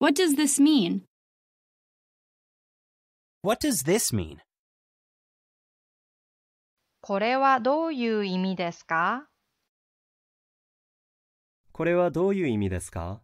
What does this mean? What does this mean? これはどういう意味ですかこれはどういう意味ですか